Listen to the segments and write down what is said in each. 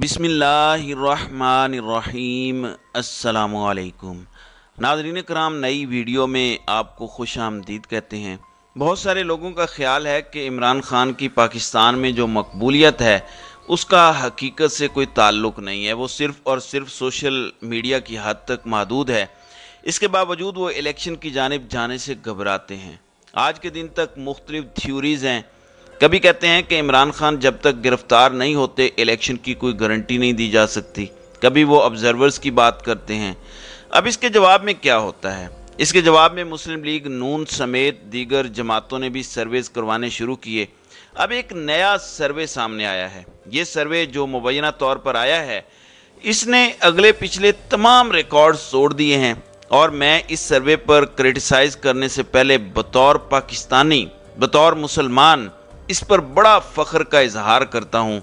बिसमीम अल्लाम नाजरीन कराम नई वीडियो में आपको खुश आमदीद कहते हैं बहुत सारे लोगों का ख्याल है कि इमरान ख़ान की पाकिस्तान में जो मकबूलियत है उसका हकीकत से कोई ताल्लुक नहीं है वो सिर्फ़ और सिर्फ सोशल मीडिया की हद तक महदूद है इसके बावजूद वो इलेक्शन की जानब जाने से घबराते हैं आज के दिन तक मुख्तलिफ थ्योरीज़ हैं कभी कहते हैं कि इमरान खान जब तक गिरफ्तार नहीं होते इलेक्शन की कोई गारंटी नहीं दी जा सकती कभी वो ऑब्जर्वर्स की बात करते हैं अब इसके जवाब में क्या होता है इसके जवाब में मुस्लिम लीग नून समेत दीगर जमातों ने भी सर्वेज करवाने शुरू किए अब एक नया सर्वे सामने आया है ये सर्वे जो मुबैना तौर पर आया है इसने अगले पिछले तमाम रिकॉर्ड तोड़ दिए हैं और मैं इस सर्वे पर क्रिटिसाइज़ करने से पहले बतौर पाकिस्तानी बतौर मुसलमान इस पर बड़ा फ़ख्र का इजहार करता हूँ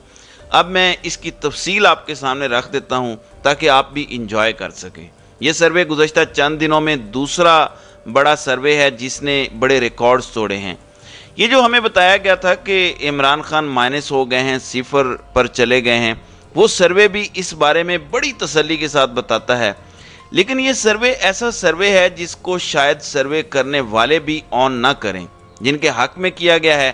अब मैं इसकी तफसील आपके सामने रख देता हूँ ताकि आप भी इंजॉय कर सकें यह सर्वे गुजशत चंद दिनों में दूसरा बड़ा सर्वे है जिसने बड़े रिकॉर्ड्स तोड़े हैं ये जो हमें बताया गया था कि इमरान खान माइनस हो गए हैं सिफर पर चले गए हैं वो सर्वे भी इस बारे में बड़ी तसल्ली के साथ बताता है लेकिन ये सर्वे ऐसा सर्वे है जिसको शायद सर्वे करने वाले भी ऑन ना करें जिनके हक में किया गया है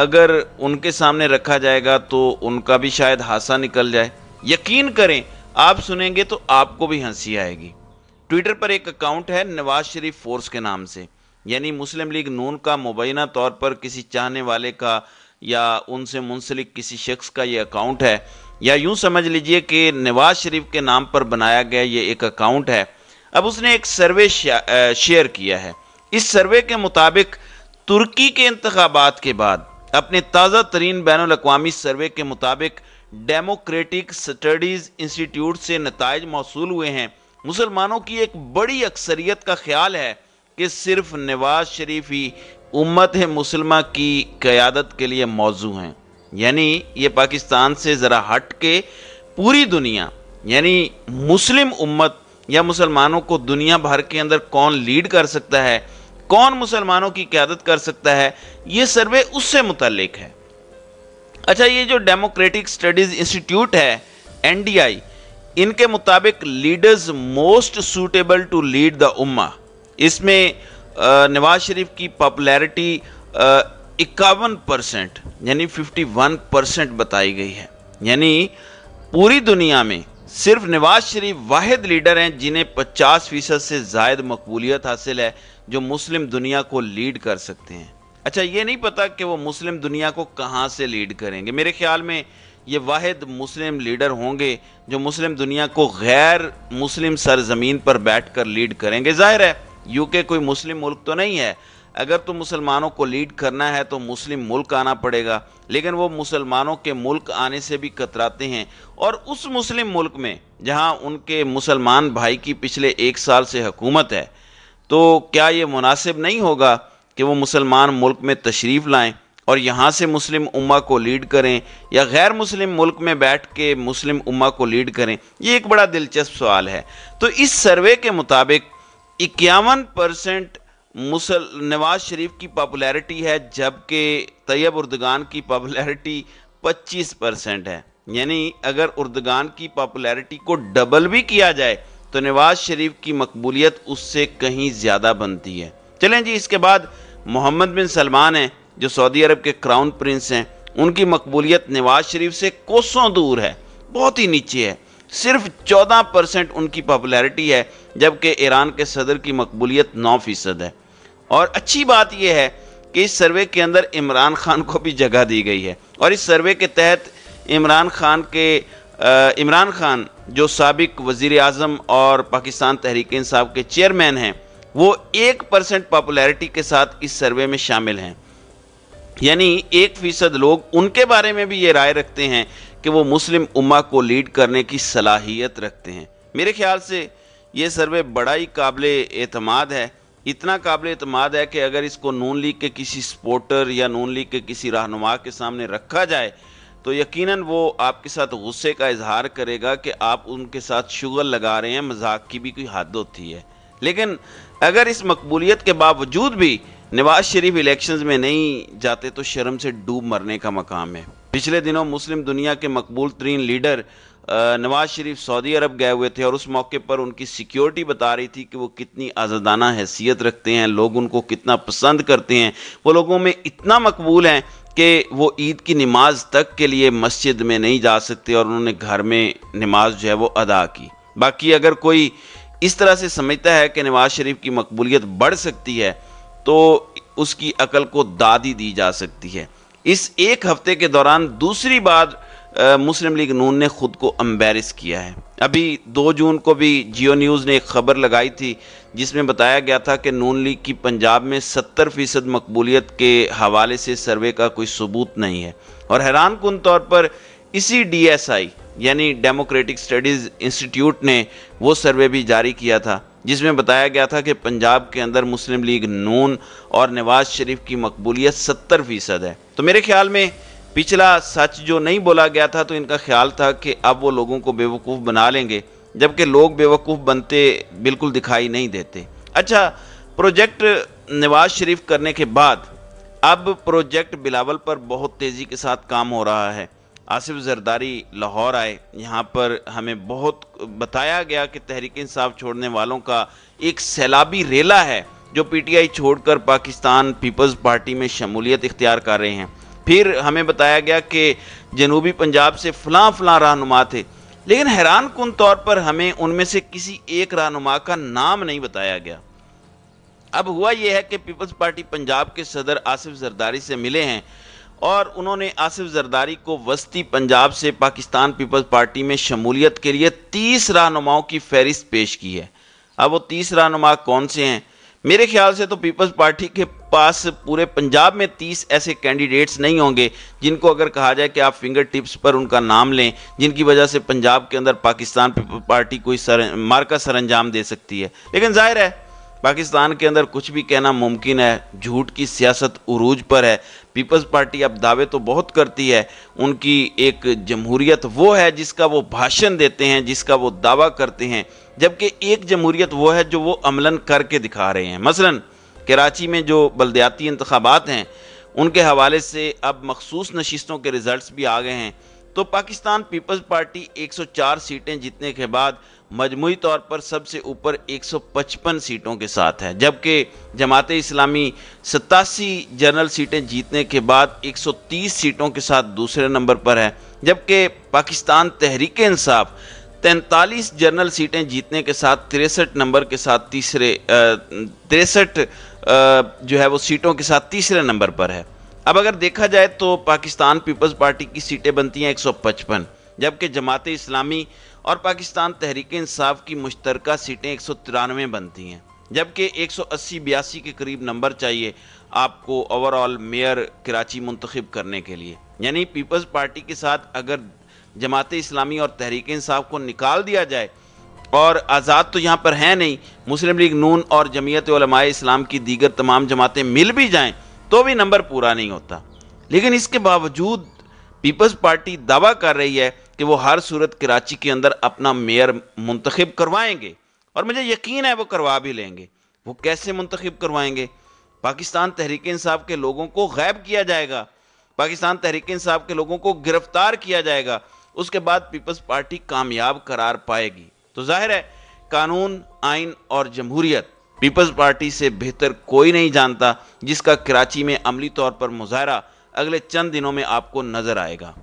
अगर उनके सामने रखा जाएगा तो उनका भी शायद हादसा निकल जाए यकीन करें आप सुनेंगे तो आपको भी हंसी आएगी ट्विटर पर एक अकाउंट है नवाज शरीफ फोर्स के नाम से यानी मुस्लिम लीग नून का मुबैना तौर पर किसी चाहने वाले का या उनसे मुंसलिक किसी शख्स का ये अकाउंट है या यूं समझ लीजिए कि नवाज शरीफ के नाम पर बनाया गया ये एक अकाउंट है अब उसने एक सर्वे शेयर किया है इस सर्वे के मुताबिक तुर्की के इंतबात के बाद अपने ताज़ा तरीन बैन अवी सर्वे के मुताबिक डेमोक्रेटिक स्टडीज़ इंस्टीट्यूट से नतज मौसू हुए हैं मुसलमानों की एक बड़ी अक्सरियत का ख्याल है कि सिर्फ नवाज शरीफ ही उम्मत है मुसलमा की क़्यादत के लिए मौजू हैं यानी ये पाकिस्तान से ज़रा हट के पूरी दुनिया यानी मुस्लिम उम्मत या मुसलमानों को दुनिया भर के अंदर कौन लीड कर सकता है कौन मुसलमानों की क्यादत कर सकता है ये सर्वे उससे मुतलक है अच्छा ये जो डेमोक्रेटिक स्टडीज़ इंस्टीट्यूट है एन इनके मुताबिक leaders most suitable to lead the उम्मा इसमें नवाज शरीफ की पॉपुलैरिटी इक्यावन परसेंट यानी 51 परसेंट बताई गई है यानी पूरी दुनिया में सिर्फ नवाज शरीफ वाहिद लीडर हैं जिन्हें 50 फीसद से जायद मकबूलियत हासिल है जो मुस्लिम दुनिया को लीड कर सकते हैं अच्छा ये नहीं पता कि वो मुस्लिम दुनिया को कहाँ से लीड करेंगे मेरे ख्याल में ये वाहिद मुस्लिम लीडर होंगे जो मुस्लिम दुनिया को गैर मुस्लिम सरजमीन पर बैठ कर लीड करेंगे जाहिर है यूके कोई मुस्लिम मुल्क तो नहीं है अगर तो मुसलमानों को लीड करना है तो मुस्लिम मुल्क आना पड़ेगा लेकिन वो मुसलमानों के मुल्क आने से भी कतराते हैं और उस मुस्लिम मुल्क में जहां उनके मुसलमान भाई की पिछले एक साल से हुकूमत है तो क्या ये मुनासिब नहीं होगा कि वो मुसलमान मुल्क में तशरीफ़ लाएँ और यहाँ से मुस्लिम उम्मा को लीड करें या गैर मुस्लिम मुल्क में बैठ के मुस्लिम उम्मा को लीड करें ये एक बड़ा दिलचस्प सवाल है तो इस सर्वे के मुताबिक इक्यावन परसेंट मुसल नवाज शरीफ की पॉपुलैरिटी है जबकि तैयब उर्दगान की पॉपुलैरिटी 25 परसेंट है यानी अगर उर्दगान की पॉपुलैरिटी को डबल भी किया जाए तो नवाज शरीफ की मकबूलियत उससे कहीं ज़्यादा बनती है चलें जी इसके बाद मोहम्मद बिन सलमान हैं जो सऊदी अरब के क्राउन प्रिंस हैं उनकी मकबूलियत नवाज शरीफ से कोसों दूर है बहुत ही नीचे है सिर्फ 14 परसेंट उनकी पॉपुलैरिटी है जबकि ईरान के सदर की मकबूलियत 9 फीसद है और अच्छी बात यह है कि इस सर्वे के अंदर इमरान खान को भी जगह दी गई है और इस सर्वे के तहत इमरान खान के इमरान खान जो सबक वज़ी अजम और पाकिस्तान तहरीक साहब के चेयरमैन हैं वो एक परसेंट पॉपुलैरिटी के साथ इस सर्वे में शामिल हैं यानी एक फ़ीसद लोग उनके बारे में भी ये राय रखते हैं कि वो मुस्लिम उम्मा को लीड करने की सलाहियत रखते हैं मेरे ख्याल से ये सर्वे बड़ा ही काबिल अतमाद है इतना काबिल अतमाद है कि अगर इसको नून लीग के किसी सपोर्टर या नून लीग के किसी रहनुमा के सामने रखा जाए तो यकीनन वो आपके साथ गुस्से का इजहार करेगा कि आप उनके साथ शुगर लगा रहे हैं मजाक की भी कोई हद होती है लेकिन अगर इस मकबूलियत के बावजूद भी नवाज शरीफ इलेक्शंस में नहीं जाते तो शर्म से डूब मरने का मकाम है पिछले दिनों मुस्लिम दुनिया के मकबूल तरीन लीडर नवाज शरीफ सऊदी अरब गए हुए थे और उस मौके पर उनकी सिक्योरिटी बता रही थी कि वो कितनी आज़ादाना हैसियत रखते हैं लोग उनको कितना पसंद करते हैं वो लोगों में इतना मकबूल हैं कि वो ईद की नमाज तक के लिए मस्जिद में नहीं जा सकते और उन्होंने घर में नमाज जो है वो अदा की बाकी अगर कोई इस तरह से समझता है कि नवाज शरीफ की मकबूलियत बढ़ सकती है तो उसकी अकल को दादी दी जा सकती है इस एक हफ्ते के दौरान दूसरी बार मुस्लिम लीग नून ने ख़ुद को अम्बेरस किया है अभी दो जून को भी जियो न्यूज़ ने एक खबर लगाई थी जिसमें बताया गया था कि नून लीग की पंजाब में सत्तर फ़ीसद मकबूलीत के हवाले से सर्वे का कोई सबूत नहीं है और हैरान कन तौर पर इसी डी एस आई यानी डेमोक्रेटिक स्टडीज़ इंस्टीट्यूट ने वो सर्वे भी जारी किया था जिसमें बताया गया था कि पंजाब के अंदर मुस्लिम लीग नून और नवाज शरीफ की मकबूलियत सत्तर फ़ीसद है तो मेरे ख्याल में पिछला सच जो नहीं बोला गया था तो इनका ख्याल था कि अब वो लोगों को बेवकूफ़ बना लेंगे जबकि लोग बेवकूफ़ बनते बिल्कुल दिखाई नहीं देते अच्छा प्रोजेक्ट नवाज शरीफ करने के बाद अब प्रोजेक्ट बिलावल पर बहुत तेज़ी के साथ काम हो रहा है आसिफ जरदारी लाहौर आए यहाँ पर हमें बहुत बताया गया कि तहरीक इंसाफ छोड़ने वालों का एक सैलाबी रेला है जो पीटीआई छोड़कर पाकिस्तान पीपल्स पार्टी में शमूलियत इख्तियार कर रहे हैं फिर हमें बताया गया कि जनूबी पंजाब से फलां फलां रहनुमा थे लेकिन हैरान कन तौर पर हमें उनमें से किसी एक रहनुमा का नाम नहीं बताया गया अब हुआ यह है कि पीपल्स पार्टी पंजाब के सदर आसिफ जरदारी से मिले हैं और उन्होंने आसिफ जरदारी को वस्ती पंजाब से पाकिस्तान पीपल्स पार्टी में शमूलियत के लिए तीस रहनुमाओं की फहरिस्त पेश की है अब वो तीस रहनुमा कौन से हैं मेरे ख्याल से तो पीपल्स पार्टी के पास पूरे पंजाब में 30 ऐसे कैंडिडेट्स नहीं होंगे जिनको अगर कहा जाए कि आप फिंगर टिप्स पर उनका नाम लें जिनकी वजह से पंजाब के अंदर पाकिस्तान पार्टी कोई सर मार का सरंजाम दे सकती है लेकिन जाहिर है पाकिस्तान के अंदर कुछ भी कहना मुमकिन है झूठ की सियासत उरूज पर है पीपल्स पार्टी अब दावे तो बहुत करती है उनकी एक जमहूरियत वो है जिसका वो भाषण देते हैं जिसका वो दावा करते हैं जबकि एक जमहूरियत वो है जो वो अमलन करके दिखा रहे हैं मसलन कराची में जो बलदयाती इंतबात हैं उनके हवाले से अब मखसूस नशस्तों के रिज़ल्ट भी आ गए हैं तो पाकिस्तान पीपल्स पार्टी 104 सीटें जीतने के बाद मजमू तौर पर सबसे ऊपर 155 सीटों के साथ है जबकि जमात इस्लामी सतासी जनरल सीटें जीतने के बाद 130 सीटों के साथ दूसरे नंबर पर है जबकि पाकिस्तान तहरीक इंसाफ तैंतालीस जनरल सीटें जीतने के साथ तिरसठ नंबर के साथ तीसरे तिरसठ जो है वो सीटों के साथ तीसरे नंबर पर है अब अगर देखा जाए तो पाकिस्तान पीपल्स पार्टी की सीटें बनती हैं एक सौ पचपन जबकि जमात इस्लामी और पाकिस्तान तहरीक इंसाफ की मुश्तरक सीटें एक सौ तिरानवे बनती हैं जबकि एक सौ अस्सी बयासी के करीब नंबर चाहिए आपको ओवरऑल मेयर कराची मुंतखब करने के लिए यानी पीपल्स पार्टी के साथ अगर जमात इस्लामी और तहरीक इंसाफ को निकाल दिया जाए और आज़ाद तो यहाँ पर है नहीं मुस्लिम लीग नून और जमीयत इस्लाम की दीगर तमाम जमातें मिल भी जाएँ तो भी नंबर पूरा नहीं होता लेकिन इसके बावजूद पीपल्स पार्टी दावा कर रही है कि वो हर सूरत कराची के अंदर अपना मेयर मुंतखब करवाएंगे और मुझे यकीन है वो करवा भी लेंगे वो कैसे मुंतखब करवाएंगे पाकिस्तान तहरीक इंसाफ के लोगों को गैब किया जाएगा पाकिस्तान तहरीक इंसाफ के लोगों को गिरफ्तार किया जाएगा उसके बाद पीपल्स पार्टी कामयाब करार पाएगी तो जाहिर है कानून आइन और जमहूरियत पीपल्स पार्टी से बेहतर कोई नहीं जानता जिसका कराची में अमली तौर पर मुजाहरा अगले चंद दिनों में आपको नजर आएगा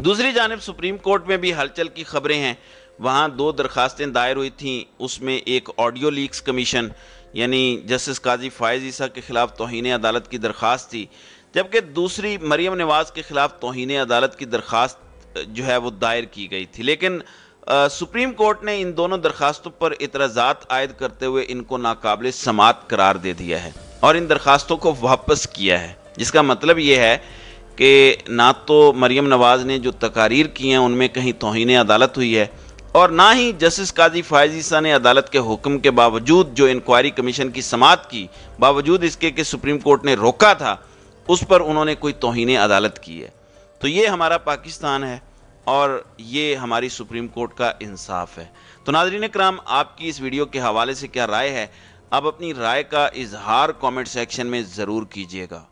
दूसरी जानब सुप्रीम कोर्ट में भी हलचल की खबरें हैं वहाँ दो दरखास्तें दायर हुई थीं उसमें एक ऑडियो लीक्स कमीशन यानी जस्टिस काजी फायज़ ईसा के ख़िलाफ़ तोहन अदालत की दरख्वास्त थी जबकि दूसरी मरियम नवाज के ख़िलाफ़ तोहन अदालत की दरख्वास्त जो है वो दायर की गई थी लेकिन आ, सुप्रीम कोर्ट ने इन दोनों दरखास्तों पर इतराज़ात आयद करते हुए इनको नाकबिल समात करार दे दिया है और इन दरखास्तों को वापस किया है जिसका मतलब ये है कि ना तो मरीम नवाज़ ने जो तकारीर की हैं उनमें कहीं तोहन अदालत हुई है और ना ही जस्टिस काजी फायजीसा ने अदालत के हुक्म के बावजूद जो इंक्वायरी कमीशन की समात की बावजूद इसके कि सुप्रीम कोर्ट ने रोका था उस पर उन्होंने कोई तोहन अदालत की है तो ये हमारा पाकिस्तान है और ये हमारी सुप्रीम कोर्ट का इंसाफ है तो नाजरीन कराम आपकी इस वीडियो के हवाले से क्या राय है आप अपनी राय का इजहार कमेंट सेक्शन में ज़रूर कीजिएगा